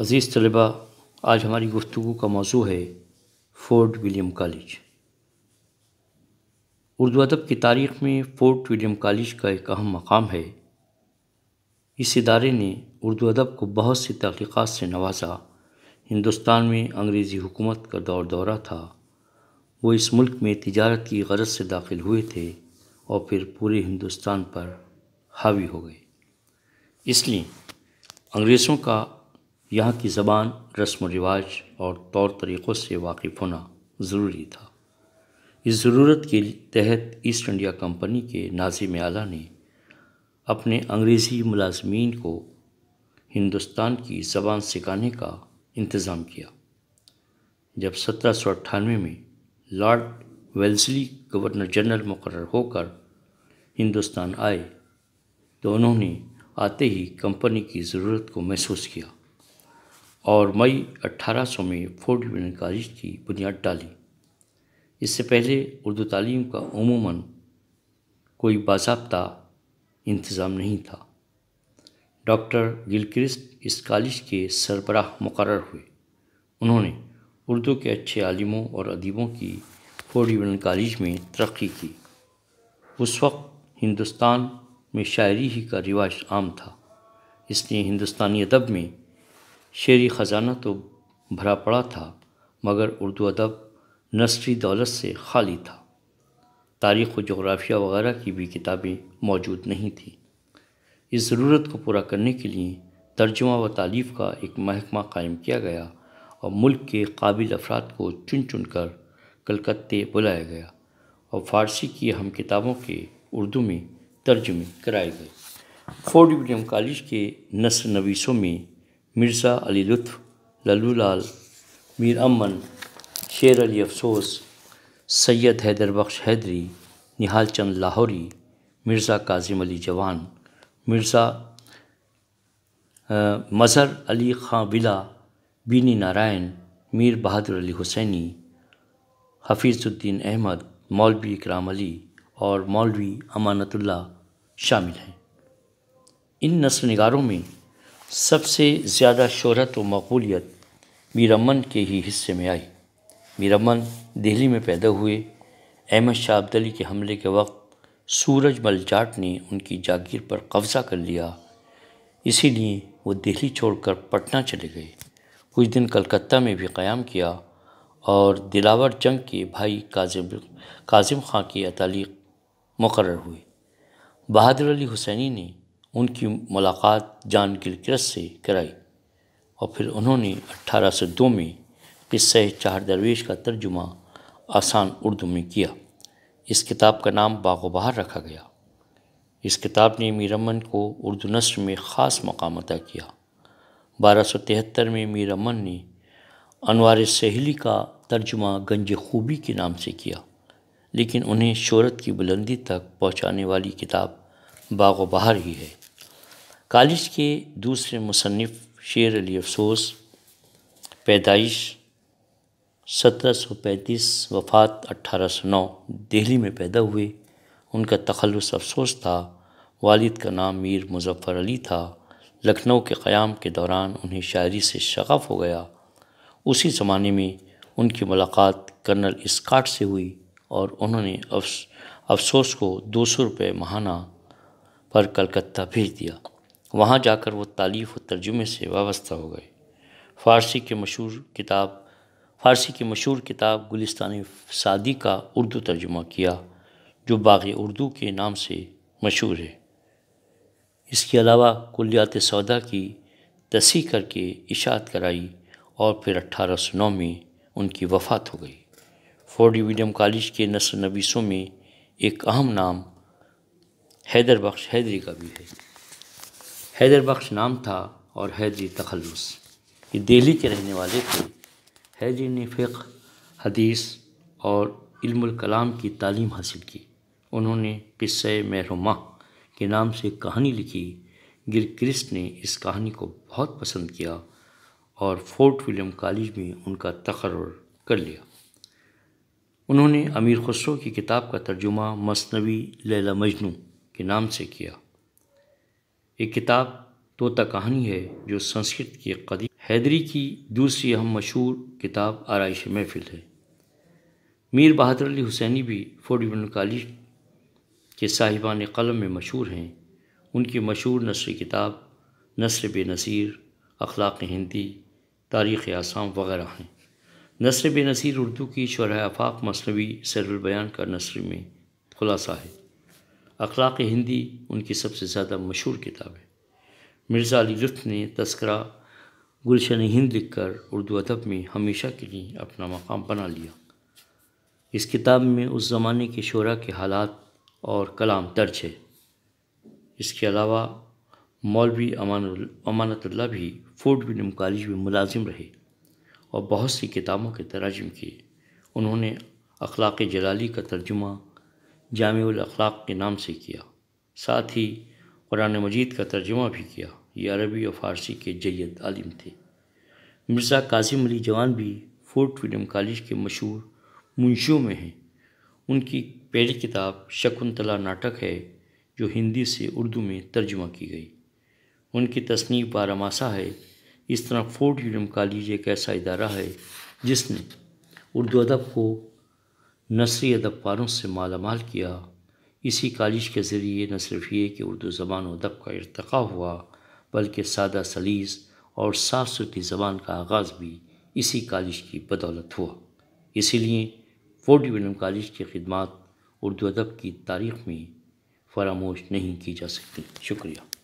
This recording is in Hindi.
अज़ीज़ तलबा आज हमारी गुफ्तु का मौजू है फोर्ट विलियम कॉलेज उर्दू अदब की तारीख़ में फोर्ट विलियम कॉलेज का एक अहम मकाम है इस इदारे ने उर्दू अदब को बहुत सी तहक़ीक़ात से नवाजा हिंदुस्तान में अंग्रेज़ी हुकूमत का दौर दौरा था वो इस मुल्क में तजारत की गरज से दाखिल हुए थे और फिर पूरे हिंदुस्तान पर हावी हो गए इसलिए अंग्रेज़ों का यहाँ की ज़बान रस्म रिवाज और तौर तरीक़ों से वाकिफ़ होना ज़रूरी था इस ज़रूरत के तहत ईस्ट इंडिया कंपनी के नाजिम आला ने अपने अंग्रेज़ी मुलाजमीन को हिंदुस्तान की ज़बान सिखाने का इंतज़ाम किया जब सत्रह सौ अट्ठानवे में लॉर्ड वेल्सली गवर्नर जनरल मुकर होकर हिंदुस्तान आए तो उन्होंने आते ही कंपनी की ज़रूरत को महसूस किया और मई 1800 में फोर्ट यूनियन कॉलेज की बुनियाद डाली इससे पहले उर्दू तालीम का उमूमन कोई बाबा इंतज़ाम नहीं था डॉक्टर गिलक्रिस्ट इस कॉलेज के सरबराह मुकर हुए उन्होंने उर्दू के अच्छे आलिमों और अदीबों की फोर्ट यूनियन कॉलेज में तरक्की की उस वक्त हिंदुस्तान में शायरी ही का रिवाज आम था इसलिए हिंदुस्तानी अदब में शेरी ख़जाना तो भरा पड़ा था मगर उर्दू अदब नसरी दौलत से खाली था तारीख़ व जोग्राफिया वगैरह की भी किताबें मौजूद नहीं थीं इस ज़रूरत को पूरा करने के लिए तर्जुमा व तालीफ़ का एक महकमा कायम किया गया और मुल्क के काबिल अफराद को चुन चुन कर कलकत्ते बुलाया गया और फ़ारसी की हम किताबों के उर्दू में तर्जुमे कराए गए फोर्ट विलियम कॉलेज के नसर नवीसों में मिर्ज़ा अली लुत्फ लल्लू लाल मीर अमन शेर अली अफसोस सैयद हैदर बख्श हैदरी निहाल चंद लाहौरी मिर्ज़ा काजिम अली जवान मिर्ज़ा मज़र अली खां बिला बीनी नारायण मीर बहादुर अली हुसैनी हफीज़ुद्दीन अहमद मौलवी इकराम अली और मौलवी अमानतुल्ला शामिल हैं इन नस्ल नगारों में सबसे ज़्यादा शहरत व मकबूलियत मीरमन के ही हिस्से में आई मीरमन दिल्ली में पैदा हुए अहमद शाह अब्दली के हमले के वक्त सूरज मल जाट ने उनकी जागीर पर कब्ज़ा कर लिया इसीलिए वो दिल्ली छोड़कर पटना चले गए कुछ दिन कलकत्ता में भी क़्याम किया और दिलावर जंग के भाई काजिम काजिम खां के अतालीक मुकर हुए बहादुर अली हुसैनी ने उनकी मुलाकात जान गिलक्रस से कराई और फिर उन्होंने 1802 में किस्से चार दरवेश का तर्जुमा आसान उर्दू में किया इस किताब का नाम बागो बहार रखा गया इस किताब ने मीरमन को उर्दू नस्र में ख़ास मकाम अदा किया बारह सौ तिहत्तर में मीरमन ने अनवार सहेली का तर्जुमा गंज खूबी के नाम से किया लेकिन उन्हें शहरत की बुलंदी तक पहुँचाने वाली किताब बागो बहार ही है कॉलेज के दूसरे मुसनफ़ शेर अली अफसोस पैदाइश सत्रह सौ पैंतीस वफ़ात अट्ठारह सौ नौ दिल्ली में पैदा हुए उनका तखलस अफसोस था वालिद का नाम मीर मुजफ़र अली था लखनऊ के क्याम के दौरान उन्हें शायरी से शगफ़ हो गया उसी ज़माने में उनकी मुलाकात कर्नल इस्काट से हुई और उन्होंने अफसोस को दो सौ रुपये महाना पर कलकत्ता भेज दिया वहाँ जाकर वो तालीफ़ व तर्जुमे से वाबस्ता हो गए फ़ारसी के मशहूर किताब फ़ारसी की मशहूर किताब गुलिस्तान सादी का उर्दू तर्जुमा किया जो बाग़ उर्दू के नाम से मशहूर है इसके अलावा कुलियात सौदा की तसी करके इशात कराई और फिर अट्ठारह सौ नौ में उनकी वफ़ात हो गई फोर्ड विलियम कॉलेज के नसर नबीसों में एक अहम नाम हैदर बख्श हैदरी का भी है हैदर बख्श नाम था और हैदरी तखलस ये दिल्ली के रहने वाले थे हैदरी ने फ़िक हदीस और इल्मकलाम की तालीम हासिल की उन्होंने किस्से महरुमा के नाम से कहानी लिखी गिरक्रिस्ट ने इस कहानी को बहुत पसंद किया और फोर्ट विलियम कॉलेज में उनका तकर कर लिया उन्होंने अमीर खसरो की किताब का तर्जुमा मसनवी लैला मजनू के नाम से किया एक किताब तोता कहानी है जो संस्कृत की कदी हैदरी की दूसरी अहम मशहूर किताब आरइश महफिल है मीर बहादुर अली हुसैनी भी फोर्ड कॉलेज के साहिबान कलम में मशहूर हैं उनकी मशहूर नसर किताब नसर नसीर अखलाक हिंदी तारीख़ आसाम वगैरह हैं नसर बे नसीर उर्दू की शरह आफाक मसनवी सरबयान का नसर में खुलासा है अखलाक हिंदी उनकी सबसे ज़्यादा मशहूर किताब है मिर्ज़ा अली लुत्फ ने तस्करा गुलशन हिंद लिख कर उर्दू अदब में हमेशा के लिए अपना मकाम बना लिया इस किताब में उस ज़माने के शरा के हालात और कलाम दर्ज है इसके अलावा मौलवी अमान अमानतल्ला भी फोर्ट विलियम कॉलेज में मुलाजिम रहे और बहुत सी किताबों के तराजम किए उन्होंने अखलाक जलाली का तर्जुमा जामिउल अखलाक के नाम से किया साथ ही कुरान मजीद का तर्जुमा भी किया ये अरबी और फ़ारसी के जैद आलिम थे मिर्ज़ा कासिम अली जवान भी फोर्ट विलियम कॉलेज के मशहूर मुंशियों में हैं उनकी पहली किताब शकुंतला नाटक है जो हिंदी से उर्दू में तर्जुमा की गई उनकी तस्नीफ बारामासा है इस तरह फोर्ट विलियम कॉलेज एक ऐसा इदारा है जिसने उर्दू अदब को नसरी अदबकारों से मालामाल किया इसी कॉलेज के ज़रिए न सिर्फ ये कि उर्दू ज़बान अदब का इरतक़ा हुआ बल्कि सादा सलीस और साफ़ सुथरी ज़बान का आगाज़ भी इसी कॉलेज की बदौलत हुआ इसीलिए फोर्ट विलियम कॉलेज की खिदमत उर्दू अदब की तारीख़ में फरामोश नहीं की जा सकती शुक्रिया